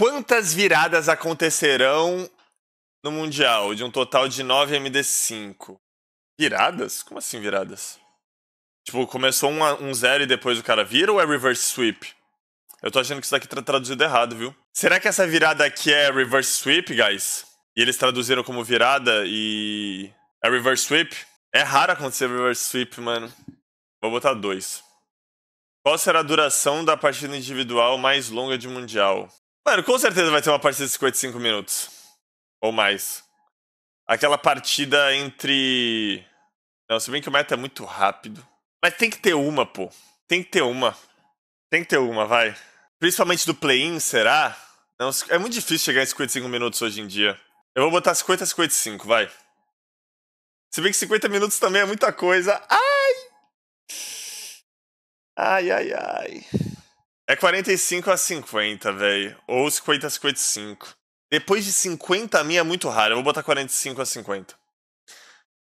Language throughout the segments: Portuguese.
Quantas viradas acontecerão no Mundial, de um total de 9 MD5? Viradas? Como assim viradas? Tipo, começou um, um zero e depois o cara vira ou é reverse sweep? Eu tô achando que isso daqui tá traduzido errado, viu? Será que essa virada aqui é reverse sweep, guys? E eles traduziram como virada e. É reverse sweep? É raro acontecer reverse sweep, mano. Vou botar dois. Qual será a duração da partida individual mais longa de Mundial? Mano, com certeza vai ter uma partida de 55 minutos. Ou mais. Aquela partida entre. Não, se bem que o meta é muito rápido. Mas tem que ter uma, pô. Tem que ter uma. Tem que ter uma, vai. Principalmente do play-in, será? Não, é muito difícil chegar em 55 minutos hoje em dia. Eu vou botar 50 55, vai. Se bem que 50 minutos também é muita coisa. Ai! Ai, ai, ai. É 45 a 50, velho. Ou 50 a 55. Depois de 50 a minha é muito raro. Eu vou botar 45 a 50.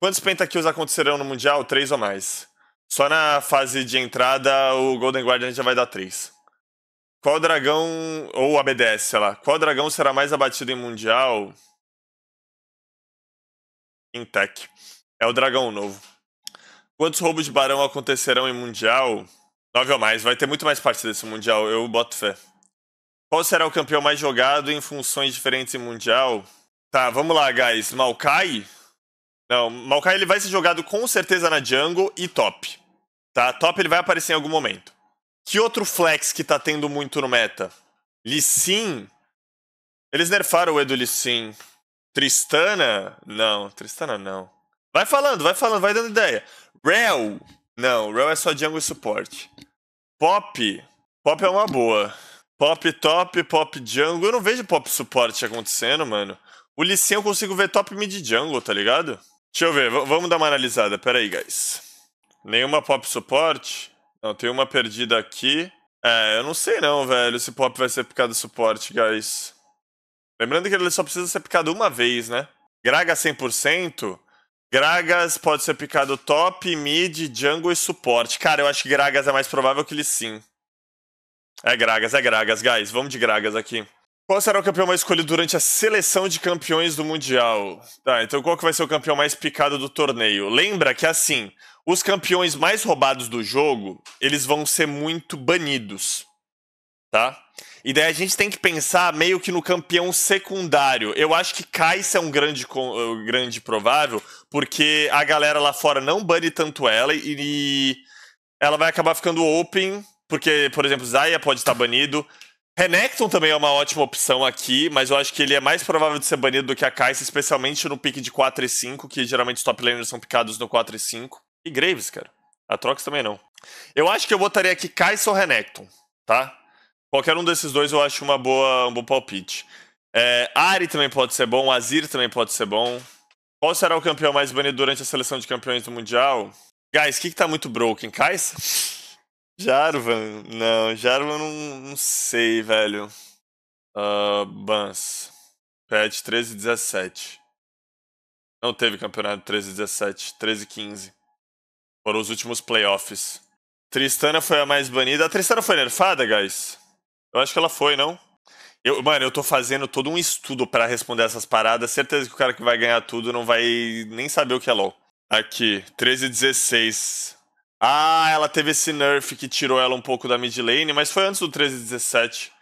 Quantos pentakills acontecerão no Mundial? 3 ou mais. Só na fase de entrada o Golden Guardian já vai dar 3. Qual dragão. Ou a BDS, sei lá. Qual dragão será mais abatido em Mundial? Intec. É o dragão novo. Quantos roubos de barão acontecerão em Mundial? Nove ou mais, vai ter muito mais parte desse Mundial, eu boto fé. Qual será o campeão mais jogado em funções diferentes em Mundial? Tá, vamos lá, guys. Maokai? Não, Maokai ele vai ser jogado com certeza na jungle e top. Tá, top ele vai aparecer em algum momento. Que outro flex que tá tendo muito no meta? Lissin? Eles nerfaram o Edu Lissin. Tristana? Não, Tristana não. Vai falando, vai falando, vai dando ideia. Rel? Não, o Rel é só Django e suporte. Pop. Pop é uma boa. Pop top, pop Django. Eu não vejo pop suporte acontecendo, mano. O Licinho eu consigo ver top mid Django, tá ligado? Deixa eu ver, vamos dar uma analisada. Pera aí, guys. Nenhuma pop suporte? Não, tem uma perdida aqui. É, eu não sei não, velho, se pop vai ser picado suporte, guys. Lembrando que ele só precisa ser picado uma vez, né? Graga 100%, Gragas pode ser picado top, mid, jungle e suporte. Cara, eu acho que Gragas é mais provável que ele sim. É Gragas, é Gragas, guys. Vamos de Gragas aqui. Qual será o campeão mais escolhido durante a seleção de campeões do Mundial? Tá, então qual que vai ser o campeão mais picado do torneio? Lembra que, assim, os campeões mais roubados do jogo, eles vão ser muito banidos, tá? E daí a gente tem que pensar meio que no campeão secundário. Eu acho que Kai'Sa é um grande, um eh, grande provável, porque a galera lá fora não bane tanto ela e ela vai acabar ficando open, porque, por exemplo, Zaya pode estar banido. Renekton também é uma ótima opção aqui, mas eu acho que ele é mais provável de ser banido do que a Kai'Sa, especialmente no pick de 4 e 5, que geralmente os top laners são picados no 4 e 5. E Graves, cara. A Trox também não. Eu acho que eu botaria aqui Kai'Sa ou Renekton, tá? Qualquer um desses dois eu acho uma boa, um bom palpite. É, Ari também pode ser bom, Azir também pode ser bom. Qual será o campeão mais banido durante a seleção de campeões do Mundial? Guys, o que, que tá muito broken? Kaisa? Jarvan? Não, Jarvan não, não sei, velho. Uh, Bans. Pet 13 17. Não teve campeonato 13 17, 13 15. Foram os últimos playoffs. Tristana foi a mais banida. A Tristana foi nerfada, guys? Eu acho que ela foi, não? Eu, mano, eu tô fazendo todo um estudo para responder essas paradas. Certeza que o cara que vai ganhar tudo não vai nem saber o que é LOL. Aqui, 13 16. Ah, ela teve esse nerf que tirou ela um pouco da mid lane, mas foi antes do 13 17.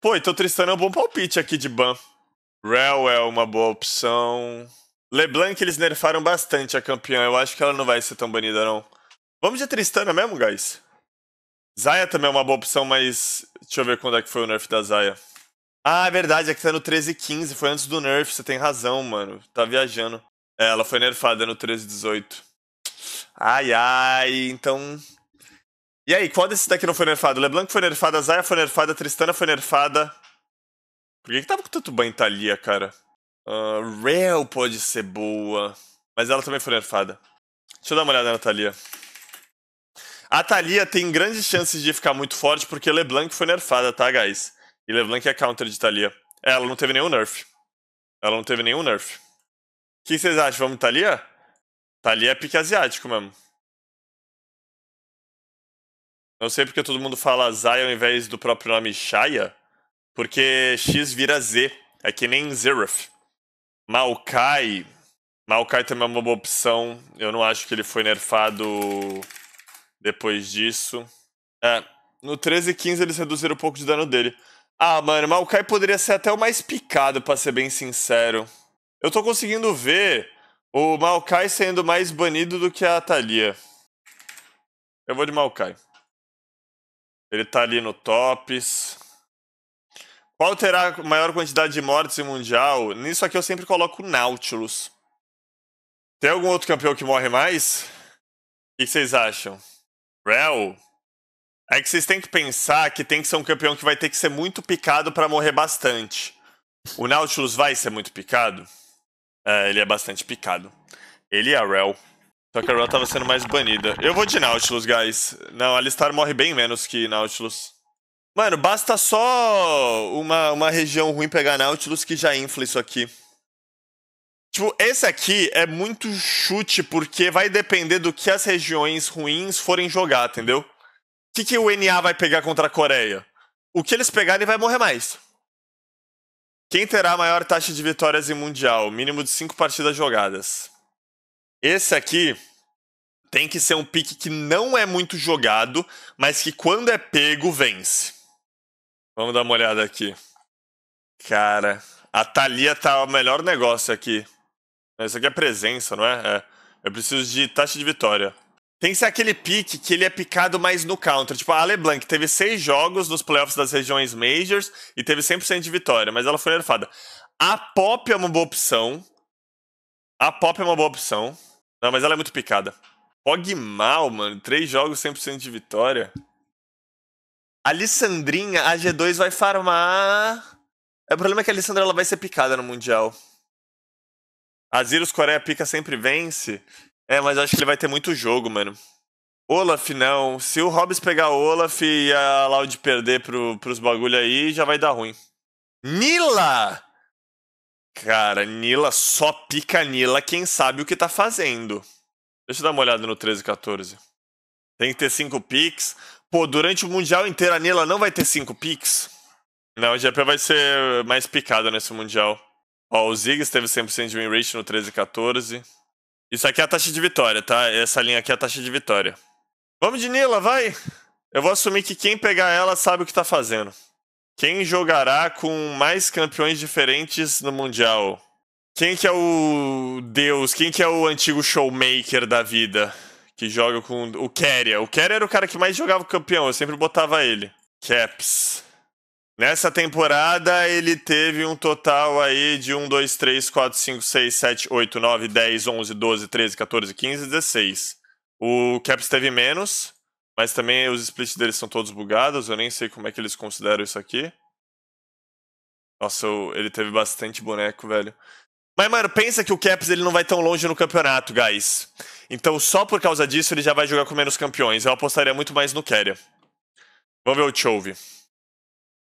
Pô, então Tristana é um bom palpite aqui de ban. Rel é uma boa opção. LeBlanc eles nerfaram bastante a campeã. Eu acho que ela não vai ser tão banida, não. Vamos de Tristana mesmo, guys? Zaya também é uma boa opção, mas deixa eu ver quando é que foi o nerf da Zaya. Ah, é verdade, é que tá no 13.15, foi antes do nerf, você tem razão, mano. Tá viajando. É, ela foi nerfada no 13.18. Ai, ai, então... E aí, qual desses daqui não foi nerfado? LeBlanc foi nerfada, Zaya foi nerfada, Tristana foi nerfada. Por que que tava com tanto banho Thalia, cara? Uh, pode ser boa, mas ela também foi nerfada. Deixa eu dar uma olhada na Thalia. A Thalia tem grandes chances de ficar muito forte porque LeBlanc foi nerfada, tá, guys? E LeBlanc é counter de Thalia. É, ela não teve nenhum nerf. Ela não teve nenhum nerf. O que vocês acham? Vamos Thalia? Thalia é pique asiático mesmo. Não sei porque todo mundo fala Zai ao invés do próprio nome Shaya, porque X vira Z. É que nem Zeref. Maokai. Maokai também é uma boa opção. Eu não acho que ele foi nerfado depois disso. É. No 13 e 15 eles reduziram um pouco de dano dele. Ah, mano, mas o poderia ser até o mais picado, pra ser bem sincero. Eu tô conseguindo ver o Maokai sendo mais banido do que a Thalia. Eu vou de Maokai. Ele tá ali no tops. Qual terá maior quantidade de mortes em Mundial? Nisso aqui eu sempre coloco Nautilus. Tem algum outro campeão que morre mais? O que vocês acham? Rel, é que vocês têm que pensar que tem que ser um campeão que vai ter que ser muito picado para morrer bastante. O Nautilus vai ser muito picado? É, ele é bastante picado. Ele e a Rel. Só que a Rel tava sendo mais banida. Eu vou de Nautilus, guys. Não, Alistar morre bem menos que Nautilus. Mano, basta só uma, uma região ruim pegar Nautilus que já infla isso aqui. Tipo, esse aqui é muito chute, porque vai depender do que as regiões ruins forem jogar, entendeu? O que, que o NA vai pegar contra a Coreia? O que eles pegarem vai morrer mais. Quem terá a maior taxa de vitórias em Mundial? Mínimo de 5 partidas jogadas. Esse aqui tem que ser um pique que não é muito jogado, mas que quando é pego, vence. Vamos dar uma olhada aqui. Cara, a Thalia tá o melhor negócio aqui. Né, isso aqui é presença, não é? é? Eu preciso de taxa de vitória. Tem que ser aquele pique que ele é picado mais no counter. Tipo, a LeBlanc teve seis jogos nos playoffs das regiões majors e teve 100% de vitória, mas ela foi nerfada. A Pop é uma boa opção. A Pop é uma boa opção. Não, mas ela é muito picada. Pogmal, mano. Três jogos, 100% de vitória. A a G2 vai farmar... É, o problema é que a Alessandra ela vai ser picada no Mundial. Azirus Coreia Pica sempre vence. É, mas acho que ele vai ter muito jogo, mano. Olaf, não. Se o Hobbs pegar o Olaf e a Loud perder pro, pros bagulho aí, já vai dar ruim. Nila! Cara, Nila só pica Nila quem sabe o que tá fazendo. Deixa eu dar uma olhada no 13 e 14. Tem que ter 5 picks. Pô, durante o Mundial inteiro a Nila não vai ter 5 picks? Não, o GP vai ser mais picado nesse Mundial. Ó, o Ziggs teve 100% de win rate no 13 e 14. Isso aqui é a taxa de vitória, tá? Essa linha aqui é a taxa de vitória. Vamos de Nila, vai! Eu vou assumir que quem pegar ela sabe o que tá fazendo. Quem jogará com mais campeões diferentes no Mundial? Quem que é o deus? Quem que é o antigo showmaker da vida? Que joga com o Kerry. O Kerry era o cara que mais jogava campeão, eu sempre botava ele. Caps. Nessa temporada, ele teve um total aí de 1, 2, 3, 4, 5, 6, 7, 8, 9, 10, 11, 12, 13, 14, 15, 16. O Caps teve menos, mas também os splits deles são todos bugados, eu nem sei como é que eles consideram isso aqui. Nossa, ele teve bastante boneco, velho. Mas, mano, pensa que o Caps ele não vai tão longe no campeonato, guys. Então, só por causa disso, ele já vai jogar com menos campeões. Eu apostaria muito mais no Keria. Vamos ver o Chove.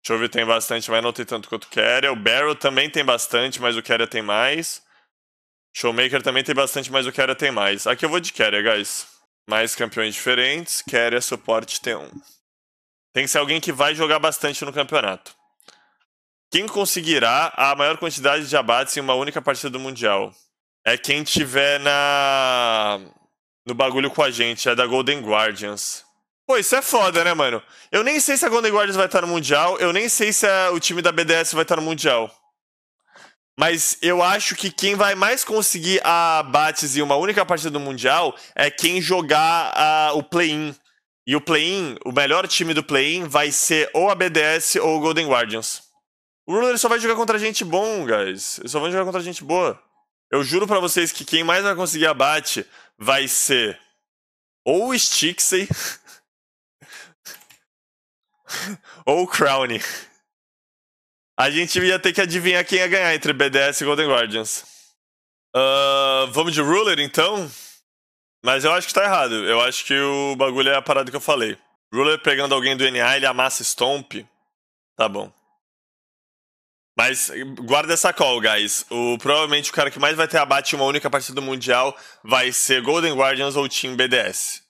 Chove tem bastante, mas não tem tanto quanto o Kéria. O Barrel também tem bastante, mas o Kéria tem mais. Showmaker também tem bastante, mas o Kéria tem mais. Aqui eu vou de Kéria, guys. Mais campeões diferentes. Kéria suporte T1. Tem que ser alguém que vai jogar bastante no campeonato. Quem conseguirá a maior quantidade de abates em uma única partida do Mundial? É quem tiver na... no bagulho com a gente, é da Golden Guardians. Pô, isso é foda, né, mano? Eu nem sei se a Golden Guardians vai estar no Mundial, eu nem sei se a, o time da BDS vai estar no Mundial. Mas eu acho que quem vai mais conseguir abates em uma única partida do Mundial é quem jogar a, o play-in. E o play-in, o melhor time do play-in vai ser ou a BDS ou o Golden Guardians. O Ruler só vai jogar contra gente bom, guys. Eles só vão jogar contra gente boa. Eu juro para vocês que quem mais vai conseguir abate vai ser ou o Stixey Ou Crowny. A gente ia ter que adivinhar quem ia ganhar entre BDS e Golden Guardians. Uh, vamos de Ruler, então? Mas eu acho que tá errado. Eu acho que o bagulho é a parada que eu falei. Ruler pegando alguém do NA, ele amassa Stomp. Tá bom. Mas guarda essa call, guys. O, provavelmente o cara que mais vai ter abate em uma única partida do Mundial vai ser Golden Guardians ou Team BDS.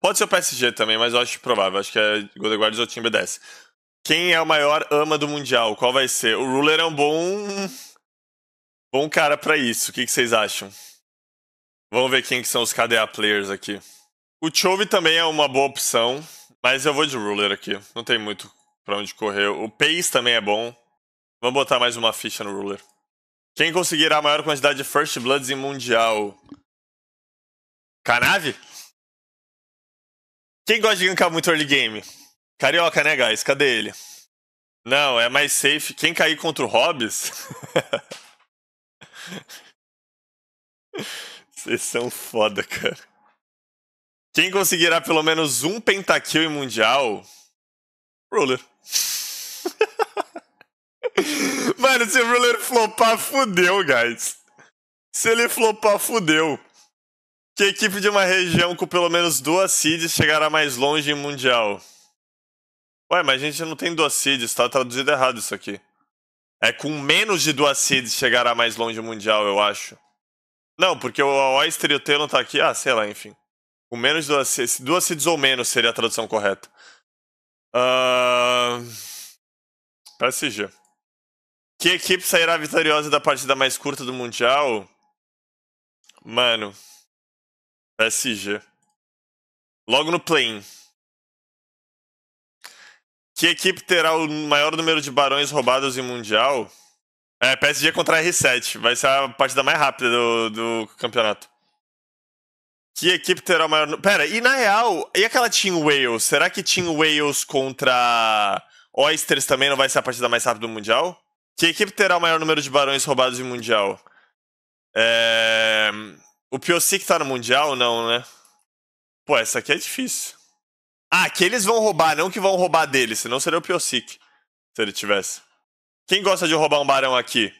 Pode ser o PSG também, mas eu acho provável. Acho que é Golden Guardians ou Timber 10. Quem é o maior ama do Mundial? Qual vai ser? O Ruler é um bom. Bom cara para isso. O que, que vocês acham? Vamos ver quem que são os KDA players aqui. O Chove também é uma boa opção, mas eu vou de Ruler aqui. Não tem muito para onde correr. O Pace também é bom. Vamos botar mais uma ficha no Ruler. Quem conseguirá a maior quantidade de First Bloods em Mundial? Canave? Quem gosta de gankar muito early game? Carioca, né, guys? Cadê ele? Não, é mais safe. Quem cair contra o Hobbs. Vocês são foda, cara. Quem conseguirá pelo menos um pentakill em mundial? Ruler. Mano, se o Ruler flopar, fudeu, guys. Se ele flopar, fudeu. Que equipe de uma região com pelo menos duas seeds chegará mais longe em Mundial? Ué, mas a gente não tem duas seeds, tá traduzido errado isso aqui. É com menos de duas seeds chegará mais longe em Mundial, eu acho. Não, porque o Oyster e o T não tá aqui. Ah, sei lá, enfim. Com menos de duas seeds, duas seeds ou menos seria a tradução correta. Uh... PSG. Que equipe sairá vitoriosa da partida mais curta do Mundial? Mano, PSG. Logo no play-in. Que equipe terá o maior número de barões roubados em Mundial? É, PSG contra R7. Vai ser a partida mais rápida do, do campeonato. Que equipe terá o maior. Pera, e na real, e aquela Team Wales? Será que Team Wales contra Oysters também não vai ser a partida mais rápida do Mundial? Que equipe terá o maior número de barões roubados em Mundial? É... O Piocic tá no Mundial ou não, né? Pô, essa aqui é difícil. Ah, que eles vão roubar, não que vão roubar dele, senão seria o Piocic. Se ele tivesse. Quem gosta de roubar um barão aqui?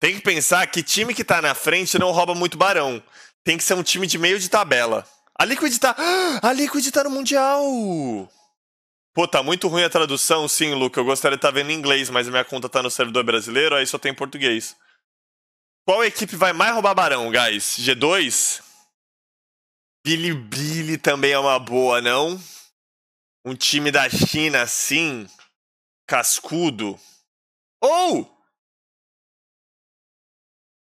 Tem que pensar que time que tá na frente não rouba muito barão. Tem que ser um time de meio de tabela. A Liquid tá. a Liquid tá no Mundial! Pô, tá muito ruim a tradução, sim, Luke. Eu gostaria de estar tá vendo em inglês, mas minha conta tá no servidor brasileiro, aí só tem português. Qual equipe vai mais roubar barão, guys? G2? Bilibili também é uma boa, não? Um time da China assim, cascudo. Ou!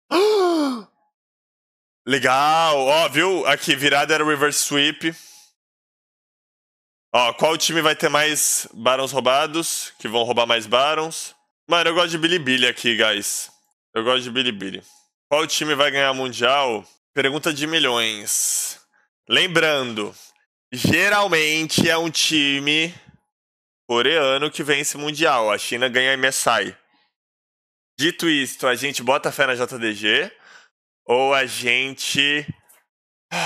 Oh! Legal! Ó, viu? Aqui, virada era reverse sweep. Ó, qual time vai ter mais barons roubados? Que vão roubar mais barons? Mano, eu gosto de Bilibili aqui, guys. Eu gosto de Bilibili. Qual time vai ganhar Mundial? Pergunta de milhões. Lembrando, geralmente é um time coreano que vence Mundial. A China ganha MSI. Dito isto, a gente bota fé na JDG ou a gente.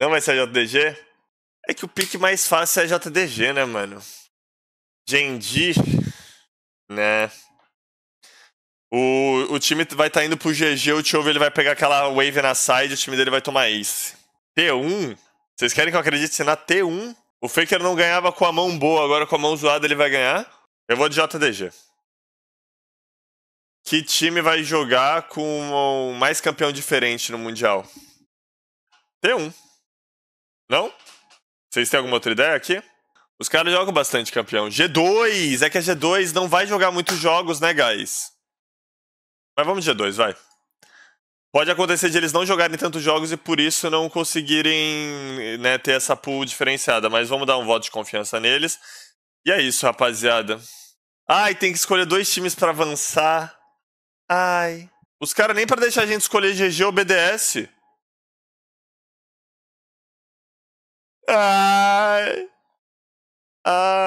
Não vai ser a JDG? É que o pique mais fácil é a JDG, né, mano? Gendi, né? O, o time vai estar tá indo pro GG, o Chove ele vai pegar aquela wave na side, o time dele vai tomar ace. T1? Vocês querem que eu acredite na T1? O Faker não ganhava com a mão boa, agora com a mão zoada ele vai ganhar. Eu vou de JDG. Que time vai jogar com mais campeão diferente no Mundial? T1. Não? Vocês têm alguma outra ideia aqui? Os caras jogam bastante campeão. G2! É que a G2 não vai jogar muitos jogos, né, guys? Mas vamos dia 2, vai. Pode acontecer de eles não jogarem tantos jogos e por isso não conseguirem né, ter essa pool diferenciada, mas vamos dar um voto de confiança neles. E é isso, rapaziada. Ai, tem que escolher dois times para avançar. Ai. Os caras nem para deixar a gente escolher GG ou BDS. Ai. Ai.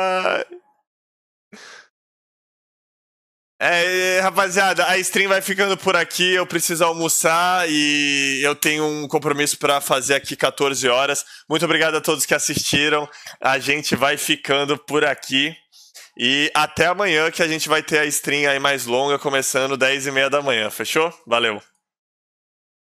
É, rapaziada, a stream vai ficando por aqui. Eu preciso almoçar e eu tenho um compromisso para fazer aqui 14 horas. Muito obrigado a todos que assistiram. A gente vai ficando por aqui. E até amanhã que a gente vai ter a stream aí mais longa, começando 10 e meia da manhã. Fechou? Valeu!